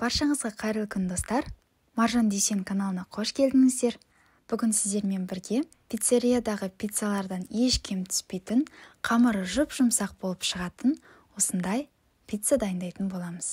баршаңызға қайырлы күн достар маржан дүйсен каналына қош келдіңіздер бүгін сіздермен бірге пиццериядағы пиццалардан еш кем түспейтін қамыры жұп-жұмсақ болып шығатын осындай пицца дайындайтын боламыз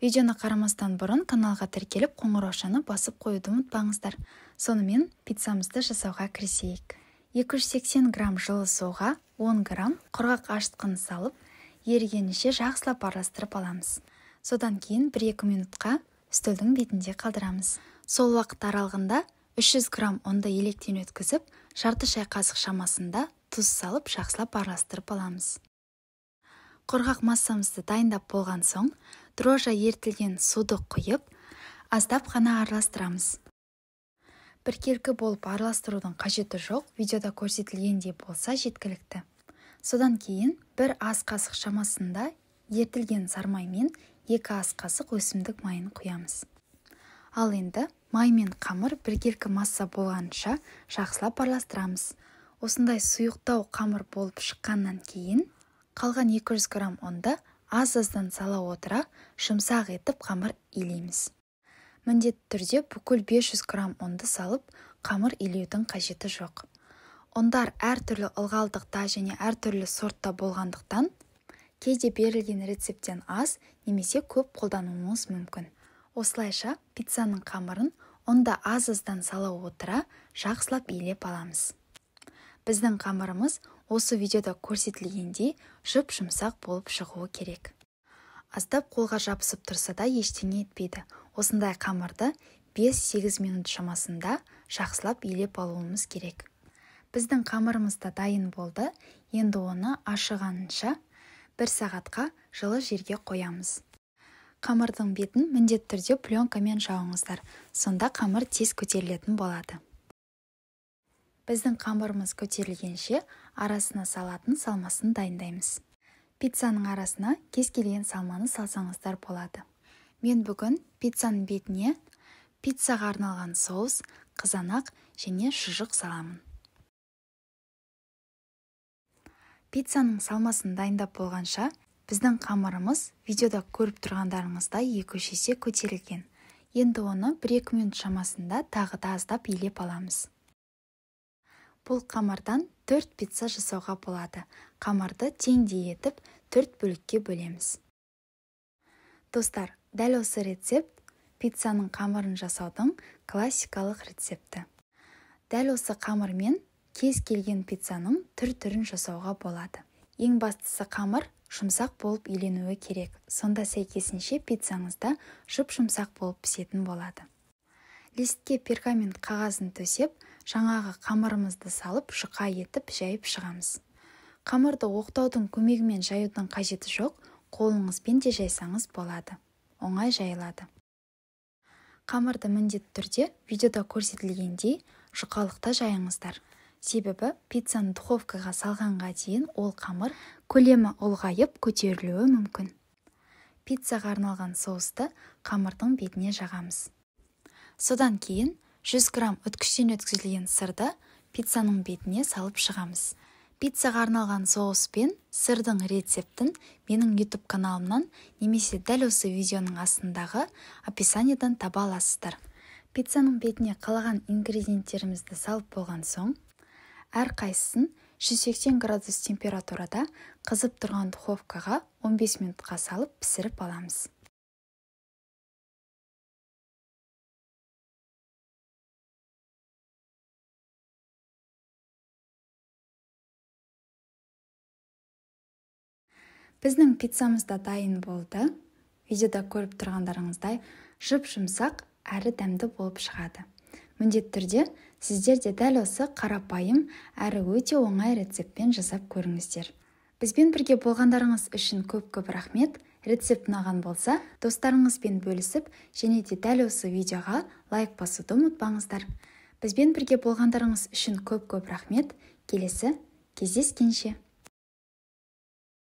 видеоны қарамастан бұрын каналға тіркеліп қоңыраушаны басып қоюды ұмытпаңыздар сонымен пиццамызды жасауға кірісейік 280 грамм жылы суға 10 грамм құрғақ ашытқыны салып ерігенінше жақсылап араластырып аламыз содан кейін бір екі минутқа үстелдің бетінде қалдырамыз сол уақыт аралығында 300 грамм ұнды електен өткізіп жарты шай қасық шамасында тұз салып жақсылап араластырып аламыз құрғақ массамызды дайындап болған соң дрожжа ерітілген суды құйып аздап қана араластырамыз біркелкі болып араластырудың қажеті жоқ видеода көрсетілгендей болса жеткілікті содан кейін бір ас қасық шамасында ерітілген сармаймен екі ас қасық өсімдік майын құямыз ал енді май мен қамыр біркелкі масса болғанша жақсылап араластырамыз осындай сұйықтау қамыр болып шыққаннан кейін қалған 200 грамм ұнды аз-аздан сала отыра жұмсақ етіп қамыр илейміз міндетті түрде бүкіл 500 грамм ұнды салып қамыр илеудің қажеті жоқ ұндар әртүрлі ылғалдықта және әртүрлі сортта болғандықтан кейде берілген рецепттен аз немесе көп қолдануыңыз мүмкін осылайша пиццаның қамырын онда аз-аздан сала отыра жақсылап илеп аламыз біздің қамырымыз осы видеода көрсетілгендей жұп-жұмсақ болып шығуы керек аздап қолға жабысып тұрса да ештеңе етпейді осындай қамырды 5-8 минут шамасында жақсылап илеп алуымыз керек біздің қамырымыз да дайын болды енді оны ашығанынша бір сағатқа жылы жерге қоямыз қамырдың бетін міндетті түрде пленкамен жауыңыздар сонда қамыр тез көтерілетін болады біздің қамырымыз көтерілгенше арасына салатын салмасын дайындаймыз пиццаның арасына кез келген салманы салсаңыздар болады мен бүгін пиццаның бетіне пиццаға арналған соус қызанақ және шұжық саламын пиццаның салмасын дайындап болғанша біздің қамырымыз видеода көріп тұрғандарыңыздай екі үш есе көтерілген енді оны бір екі минут шамасында тағы да аздап илеп аламыз бұл қамырдан төрт пицца жасауға болады қамырды теңдей етіп төрт бөлікке бөлеміз достар дәл осы рецепт пиццаның қамырын жасаудың классикалық рецепті дәл осы қамырмен кез келген пиццаның түр-түрін жасауға болады ең бастысы қамыр жұмсақ болып иленуі керек сонда сәйкесінше пиццаңызда жұп-жұмсақ болып пісетін болады листке пергамент қағазын төсеп жаңағы қамырымызды салып жұқа етіп жайып шығамыз қамырды оқтаудың көмегімен жаюдың қажеті жоқ қолыңызбен де жайсаңыз болады оңай жайылады қамырды міндетті түрде видеода көрсетілгендей жұқалықта жайыңыздар себебі пиццаны духовкаға салғанға дейін ол қамыр көлемі ұлғайып көтерілуі мүмкін пиццаға арналған соусты қамырдың бетіне жағамыз содан кейін 100 грамм өткіштен өткізілген сырды пиццаның бетіне салып шығамыз пиццаға арналған соус пен сырдың рецептін менің YouTube каналымнан немесе дәл осы видеоның астындағы описаниядан таба аласыздар пиццаның бетіне қалаған ингредиенттерімізді салып болған соң Әр қайсысын 180 градус температурада қызып тұрған духовкаға 15 минутқа салып пісіріп аламыз біздің пиццамыз дайын болды видеода көріп тұрғандарыңыздай жып-жымсақ әрі дәмді болып шығады міндетті түрде сіздер де дәл осы қарапайым әрі өте оңай рецептпен жасап көріңіздер бізбен бірге болғандарыңыз үшін көп көп рахмет рецепт ұнаған болса достарыңызбен бөлісіп және де дәл осы видеоға лайк басуды ұмытпаңыздар бізбен бірге болғандарыңыз үшін көп көп рахмет келесі кездескенше